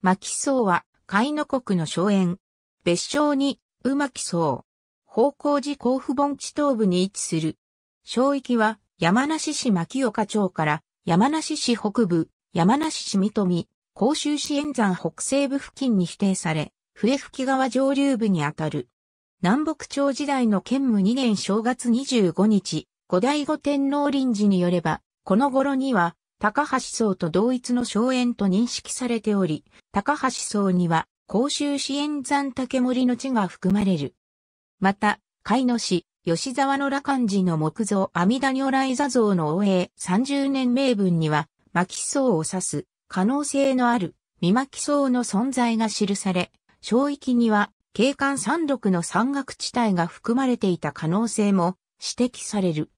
巻草は、海の国の荘園。別称に、馬巻草。方向寺甲府盆地東部に位置する。省域は、山梨市牧岡町から、山梨市北部、山梨市三富、甲州市沿山北西部付近に指定され、笛吹川上流部にあたる。南北朝時代の建武2年正月25日、後醍醐天皇臨時によれば、この頃には、高橋層と同一の荘園と認識されており、高橋層には、甲州支援山竹森の地が含まれる。また、海野市、吉沢の羅漢寺の木造阿弥陀如来座像の応援30年名分には、巻層を指す可能性のある三巻層の存在が記され、小域には、景観山麓の山岳地帯が含まれていた可能性も指摘される。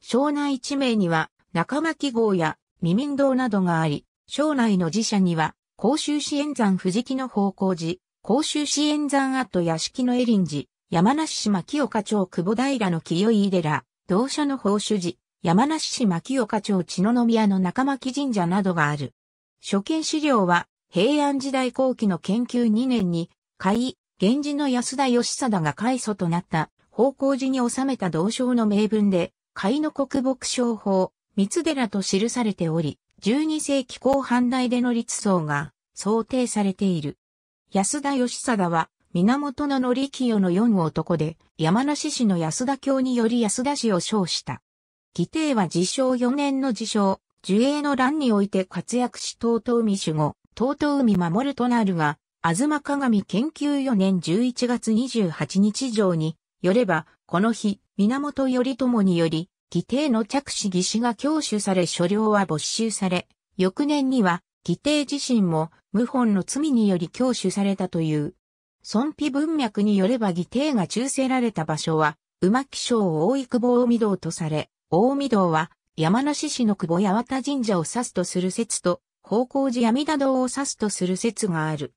庄内地名には、中巻号や未民堂などがあり、省内の寺社には、甲州支援山藤木の方向寺、甲州支援山跡屋敷のエリン寺、山梨市牧岡町久保平の清井寺、同社の宝主寺、山梨市牧岡町千野宮の中牧神社などがある。所見資料は、平安時代後期の研究2年に、海、源氏の安田義貞が開祖となった、方向寺に収めた同省の名文で、海の国牧商法、三寺と記されており、12世紀後半代での立層が想定されている。安田義貞は源の則清の四男で、山梨市の安田教により安田市を称した。義帝は自称四年の自称、樹栄の乱において活躍し東東海守護、東東海守るとなるが、あずま鏡研究四年十一月二十八日上によれば、この日、源頼朝により、義帝の着手義士が教主され所領は没収され、翌年には義帝自身も謀反の罪により教主されたという。尊卑文脈によれば義帝が中誠られた場所は、馬木省大井久保大御堂とされ、大御堂は山梨市の久保八幡神社を指すとする説と、方向寺闇田堂を指すとする説がある。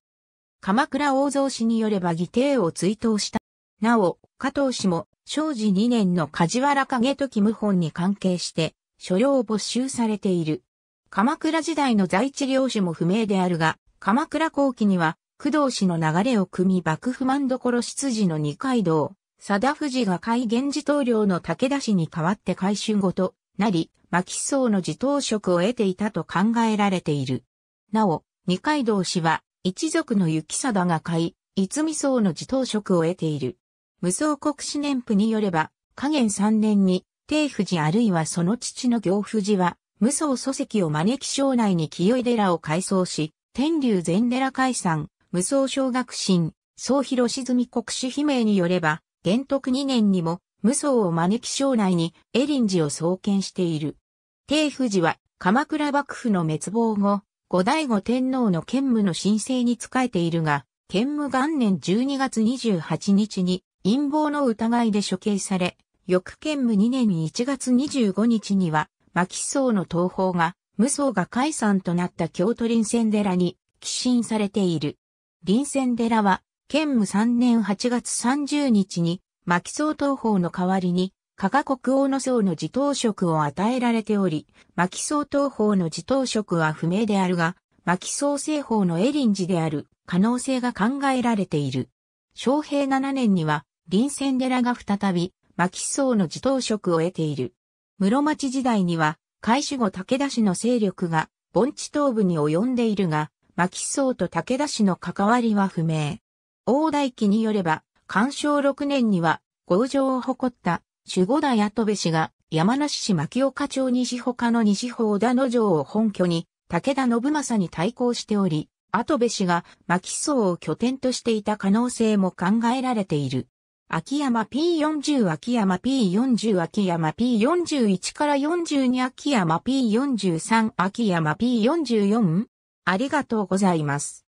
鎌倉大蔵氏によれば義帝を追悼したなお、加藤氏も、正治2年の梶原景時謀反に関係して、所領を没収されている。鎌倉時代の在地領主も不明であるが、鎌倉後期には、工藤氏の流れを組み幕府万所執事の二階堂、貞藤が海源寺統領の武田氏に代わって改修後となり、牧層の自頭職を得ていたと考えられている。なお、二階堂氏は、一族の雪貞が買い、逸層の自頭職を得ている。無双国史年譜によれば、下元3年に、帝富士あるいはその父の行富士は、無双祖籍を招き省内に清井寺を改装し、天竜禅寺解散、無双小学神、総広しずみ国史悲鳴によれば、元徳2年にも、無双を招き省内に、エリン寺を創建している。帝富士は、鎌倉幕府の滅亡後、後醍醐天皇の兼務の申請に仕えているが、兼務元年12月28日に、陰謀の疑いで処刑され、翌兼務2年1月25日には、牧草の東方が、無僧が解散となった京都臨戦寺に寄進されている。臨戦寺は、兼務3年8月30日に、牧草東方の代わりに、加賀国王の僧の自頭職を与えられており、牧草東方の自頭職は不明であるが、牧草西方のエリン寺である可能性が考えられている。昭平7年には、臨戦寺が再び、牧草の自頭職を得ている。室町時代には、開始後武田氏の勢力が、盆地東部に及んでいるが、牧草と武田氏の関わりは不明。大大記によれば、干渉6年には、豪城を誇った、守護田矢部氏が、山梨市牧岡町西他の西方田野城を本拠に、武田信正に対抗しており、跡部氏が牧草を拠点としていた可能性も考えられている。秋山 P40 秋山 P40 秋山 P41 から42秋山 P43 秋山 P44? ありがとうございます。